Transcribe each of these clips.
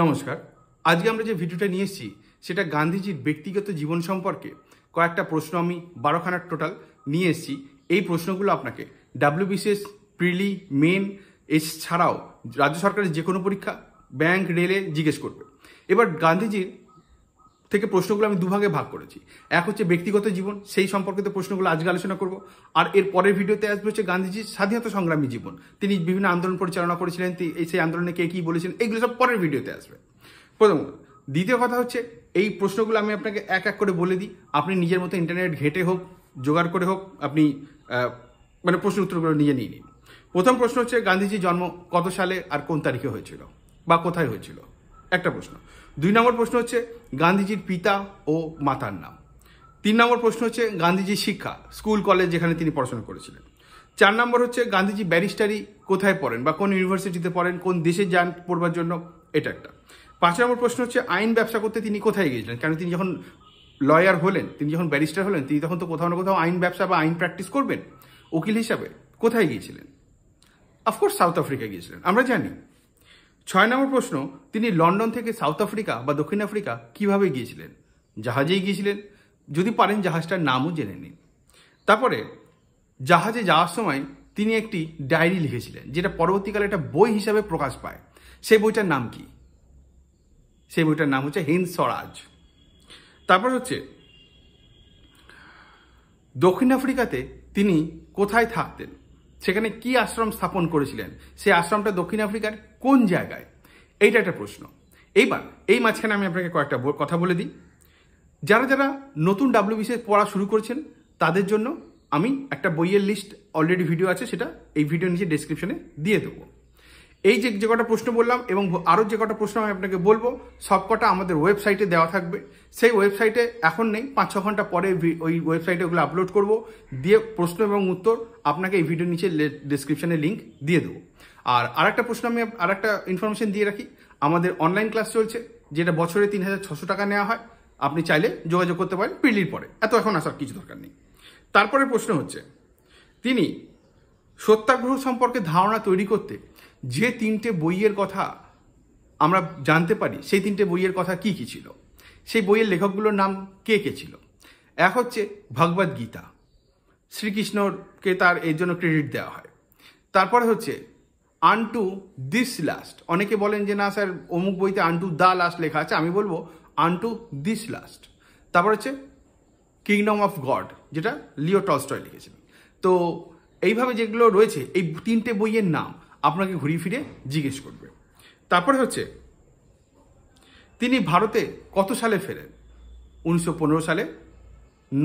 নমস্কার আজকে আমরা যে ভিডিওটা নিয়ে এসেছি সেটা গান্ধীজির ব্যক্তিগত জীবন সম্পর্কে কয়েকটা প্রশ্ন আমি বারোখানার টোটাল নিয়ে এসেছি এই প্রশ্নগুলো আপনাকে ডাব্লিউবিসিএস প্রিলি মেন এস ছাড়াও রাজ্য সরকারের যে কোনো পরীক্ষা ব্যাংক রেলে জিজ্ঞেস করবে এবার গান্ধীজির থেকে প্রশ্নগুলো আমি দুভাগে ভাগ করেছি এক হচ্ছে ব্যক্তিগত জীবন সেই সম্পর্কিত প্রশ্নগুলো আজকে আলোচনা করব আর এর পরের ভিডিওতে আসবে হচ্ছে গান্ধীজির স্বাধীনতা সংগ্রামী জীবন তিনি বিভিন্ন আন্দোলন পরিচালনা করেছিলেন এই সেই আন্দোলনে কে কী বলেছেন এগুলো সব পরের ভিডিওতে আসবে প্রথমত দ্বিতীয় কথা হচ্ছে এই প্রশ্নগুলো আমি আপনাকে এক এক করে বলে দিই আপনি নিজের মতো ইন্টারনেট ঘেটে হোক জোগাড় করে হোক আপনি মানে প্রশ্ন উত্তরগুলো নিজে নিয়ে নিন প্রথম প্রশ্ন হচ্ছে গান্ধীজির জন্ম কত সালে আর কোন তারিখে হয়েছিল বা কোথায় হয়েছিল একটা প্রশ্ন দুই নম্বর প্রশ্ন হচ্ছে গান্ধীজির পিতা ও মাতার নাম তিন নম্বর প্রশ্ন হচ্ছে গান্ধীজির শিক্ষা স্কুল কলেজ যেখানে তিনি পড়াশোনা করেছিলেন চার নম্বর হচ্ছে গান্ধীজি ব্যারিস্টারি কোথায় পড়েন বা কোন ইউনিভার্সিটিতে পড়েন কোন দেশে যান পড়বার জন্য এটা একটা পাঁচ নম্বর প্রশ্ন হচ্ছে আইন ব্যবসা করতে তিনি কোথায় গিয়েছিলেন কারণ তিনি যখন লয়ার হলেন তিনি যখন ব্যারিস্টার হলেন তিনি তখন তো কোথাও না কোথাও আইন ব্যবসা বা আইন প্র্যাকটিস করবেন উকিল হিসাবে কোথায় গিয়েছিলেন অফকোর্স সাউথ আফ্রিকায় গিয়েছিলেন আমরা জানি ছয় নম্বর প্রশ্ন তিনি লন্ডন থেকে সাউথ আফ্রিকা বা দক্ষিণ আফ্রিকা কিভাবে গিয়েছিলেন জাহাজেই গিয়েছিলেন যদি পারেন জাহাজটার নামও জেনে নিন তারপরে জাহাজে যাওয়ার সময় তিনি একটি ডায়েরি লিখেছিলেন যেটা পরবর্তীকালে একটা বই হিসাবে প্রকাশ পায় সেই বইটার নাম কি সেই বইটার নাম হচ্ছে হিন্দ স্বরাজ তারপর হচ্ছে দক্ষিণ আফ্রিকাতে তিনি কোথায় থাকতেন সেখানে কি আশ্রম স্থাপন করেছিলেন সেই আশ্রমটা দক্ষিণ আফ্রিকার কোন জায়গায় এইটা একটা প্রশ্ন এইবার এই মাঝখানে আমি আপনাকে কয়েকটা কথা বলে দিই যারা যারা নতুন ডাব্লিউবিসিএস পড়া শুরু করছেন তাদের জন্য আমি একটা বইয়ের লিস্ট অলরেডি ভিডিও আছে সেটা এই ভিডিও নিচে ডিসক্রিপশনে দিয়ে দেবো এই যে যে কটা প্রশ্ন বললাম এবং আরও যে কটা প্রশ্ন আমি আপনাকে বলবো সব কটা আমাদের ওয়েবসাইটে দেওয়া থাকবে সেই ওয়েবসাইটে এখন নেই পাঁচ ছ ঘন্টা পরে ওই ওয়েবসাইটে ওগুলো আপলোড করব দিয়ে প্রশ্ন এবং উত্তর আপনাকে এই ভিডিও নিচে ডিসক্রিপশানে লিঙ্ক দিয়ে দেবো আর আরেকটা প্রশ্ন আমি আরেকটা ইনফরমেশন দিয়ে রাখি আমাদের অনলাইন ক্লাস চলছে যেটা বছরে তিন হাজার ছশো টাকা নেওয়া হয় আপনি চাইলে যোগাযোগ করতে পারেন পিলির পরে এত এখন আসার কিছু দরকার নেই তারপরে প্রশ্ন হচ্ছে তিনি সত্যাগ্রহ সম্পর্কে ধারণা তৈরি করতে যে তিনটে বইয়ের কথা আমরা জানতে পারি সেই তিনটে বইয়ের কথা কি কি ছিল সেই বইয়ের লেখকগুলোর নাম কে কে ছিল এক হচ্ছে ভগবদ গীতা শ্রীকৃষ্ণকে তার এর জন্য ক্রেডিট দেওয়া হয় তারপরে হচ্ছে আনটু দিস লাস্ট অনেকে বলেন যে না স্যার অমুক বইতে আনটু দা লাস্ট লেখা আছে আমি বলবো আনটু দিস লাস্ট তারপর হচ্ছে কিংডম অফ গড যেটা লিও টলস্টয় লিখেছেন তো এইভাবে যেগুলো রয়েছে এই তিনটে বইয়ের নাম আপনাকে ঘুরিয়ে ফিরে জিজ্ঞেস করবে তারপরে হচ্ছে তিনি ভারতে কত সালে ফেরেন উনিশশো সালে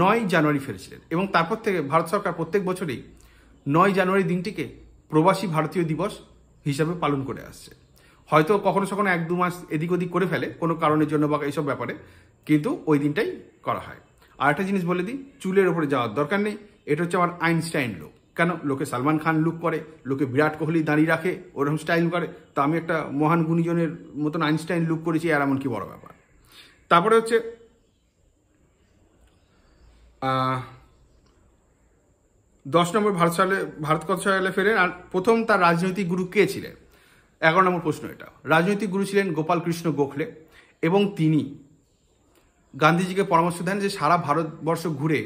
নয় জানুয়ারি ফেরেছিলেন এবং তারপর থেকে ভারত সরকার প্রত্যেক বছরেই নয় জানুয়ারি দিনটিকে প্রবাসী ভারতীয় দিবস হিসাবে পালন করে আসছে হয়তো কখনো সখনো এক দু মাস এদিক ওদিক করে ফেলে কোনো কারণের জন্য বা এইসব ব্যাপারে কিন্তু ওই দিনটাই করা হয় আর একটা জিনিস বলে দিই চুলের ওপরে যাওয়ার দরকার নেই এটা হচ্ছে আমার আইনস্টাইন লোক কেন লোকে সালমান খান লুক করে লোকে বিরাট কোহলি দাঁড়িয়ে রাখে ওরকম স্টাইল করে তো আমি একটা মহান গুণীজনের মতন আইনস্টাইন লুক করেছি আর এমন কি বড় ব্যাপার তারপরে হচ্ছে দশ নম্বর ভারত সালে ভারত কত সালে ফেরেন আর প্রথম তার রাজনৈতিক গুরু কে ছিলেন এগারো নম্বর প্রশ্ন এটা রাজনৈতিক গুরু ছিলেন গোপাল কৃষ্ণ গোখলে এবং তিনি গান্ধীজিকে পরামর্শ দেন যে সারা ভারতবর্ষ ঘুরে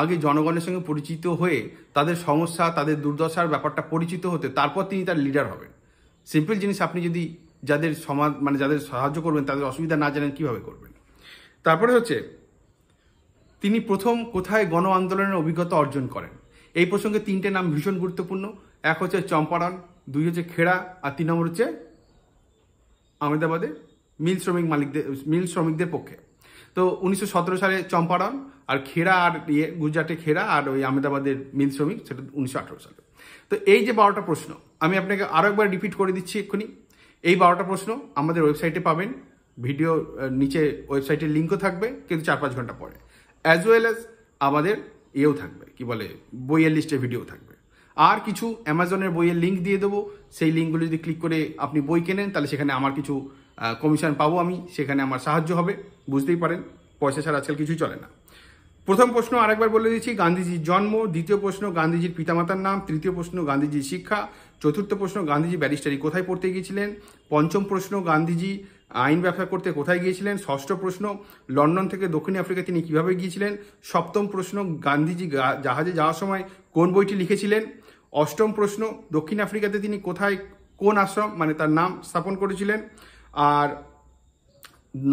আগে জনগণের সঙ্গে পরিচিত হয়ে তাদের সমস্যা তাদের দুর্দশার ব্যাপারটা পরিচিত হতে তারপর তিনি তার লিডার হবেন সিম্পল জিনিস আপনি যদি যাদের সমাজ মানে যাদের সাহায্য করবেন তাদের অসুবিধা না জানেন কীভাবে করবেন তারপরে হচ্ছে তিনি প্রথম কোথায় গণ আন্দোলনের অভিজ্ঞতা অর্জন করেন এই প্রসঙ্গে তিনটে নাম ভীষণ গুরুত্বপূর্ণ এক হচ্ছে চম্পারণ দুই হচ্ছে খেড়া আর তিন নম্বর হচ্ছে আহমেদাবাদে মিল শ্রমিক মালিকদের মিল শ্রমিকদের পক্ষে তো উনিশশো সালে চম্পারণ আর খেরা আর ইয়ে গুজরাটে খেরা আর ওই আহমেদাবাদের মিল শ্রমিক সেটা উনিশশো সালে তো এই যে বারোটা প্রশ্ন আমি আপনাকে আরও একবার রিপিট করে দিচ্ছি এক্ষুনি এই বারোটা প্রশ্ন আমাদের ওয়েবসাইটে পাবেন ভিডিও নিচে ওয়েবসাইটের লিঙ্কও থাকবে কিন্তু চার পাঁচ ঘন্টা পরে অ্যাজ ওয়েল অ্যাজ আমাদের ইয়েও থাকবে কি বলে বইয়ের লিস্টে ভিডিও থাকবে আর কিছু অ্যামাজনের বইয়ের লিঙ্ক দিয়ে দেবো সেই লিঙ্কগুলো যদি ক্লিক করে আপনি বই কেনেন তাহলে সেখানে আমার কিছু কমিশন পাবো আমি সেখানে আমার সাহায্য হবে বুঝতেই পারেন পয়সা ছাড়া আজকাল কিছুই চলে না প্রথম প্রশ্ন আরেকবার বলে দিচ্ছি গান্ধীজির জন্ম দ্বিতীয় প্রশ্ন গান্ধীজির পিতামাতার নাম তৃতীয় প্রশ্ন গান্ধীজির শিক্ষা চতুর্থ প্রশ্ন গান্ধীজি ব্যারিস্টারি কোথায় পড়তে গিয়েছিলেন পঞ্চম প্রশ্ন গান্ধীজি আইন ব্যবসা করতে কোথায় গিয়েছিলেন ষষ্ঠ প্রশ্ন লন্ডন থেকে দক্ষিণ আফ্রিকা তিনি কিভাবে গিয়েছিলেন সপ্তম প্রশ্ন গান্ধীজি জাহাজে যাওয়ার সময় কোন বইটি লিখেছিলেন অষ্টম প্রশ্ন দক্ষিণ আফ্রিকাতে তিনি কোথায় কোন আশ্রম মানে তার নাম স্থাপন করেছিলেন আর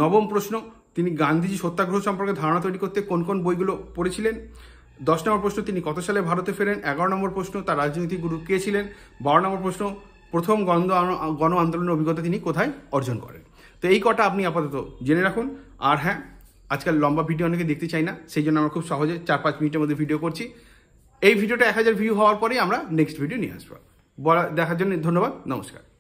নবম প্রশ্ন তিনি গান্ধীজি সত্যাগ্রহ সম্পর্কে ধারণা তৈরি করতে কোন কোন বইগুলো পড়েছিলেন দশ নম্বর প্রশ্ন তিনি কত সালে ভারতে ফেরেন এগারো নম্বর প্রশ্ন তার রাজনৈতিক গুরু কে ছিলেন বারো নম্বর প্রশ্ন প্রথম গন্ধ গণ আন্দোলনের অভিজ্ঞতা তিনি কোথায় অর্জন করেন তো এই কটা আপনি আপাতত জেনে রাখুন আর হ্যাঁ আজকাল লম্বা ভিডিও অনেকে দেখতে চাই না সেই জন্য আমরা খুব সহজে চার পাঁচ মিনিটের মধ্যে ভিডিও করছি এই ভিডিওটা এক হাজার ভিউ হওয়ার পরেই আমরা নেক্সট ভিডিও নিয়ে আসবো বলা দেখার জন্য ধন্যবাদ নমস্কার